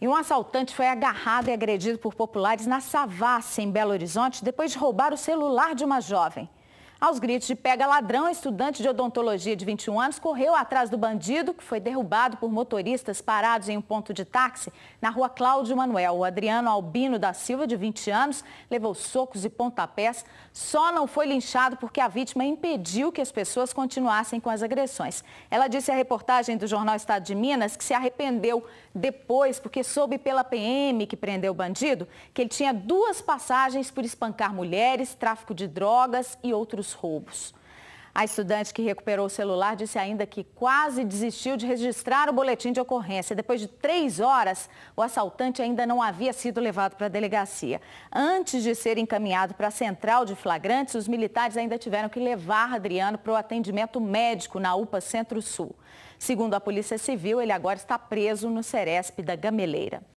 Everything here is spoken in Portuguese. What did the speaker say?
E um assaltante foi agarrado e agredido por populares na Savassi, em Belo Horizonte, depois de roubar o celular de uma jovem. Aos gritos de pega ladrão, estudante de odontologia de 21 anos correu atrás do bandido, que foi derrubado por motoristas parados em um ponto de táxi na rua Cláudio Manuel. O Adriano Albino da Silva, de 20 anos, levou socos e pontapés. Só não foi linchado porque a vítima impediu que as pessoas continuassem com as agressões. Ela disse à reportagem do jornal Estado de Minas que se arrependeu depois, porque soube pela PM que prendeu o bandido, que ele tinha duas passagens por espancar mulheres, tráfico de drogas e outros dos roubos. A estudante que recuperou o celular disse ainda que quase desistiu de registrar o boletim de ocorrência. Depois de três horas, o assaltante ainda não havia sido levado para a delegacia. Antes de ser encaminhado para a central de flagrantes, os militares ainda tiveram que levar Adriano para o atendimento médico na UPA Centro-Sul. Segundo a Polícia Civil, ele agora está preso no Ceresp da Gameleira.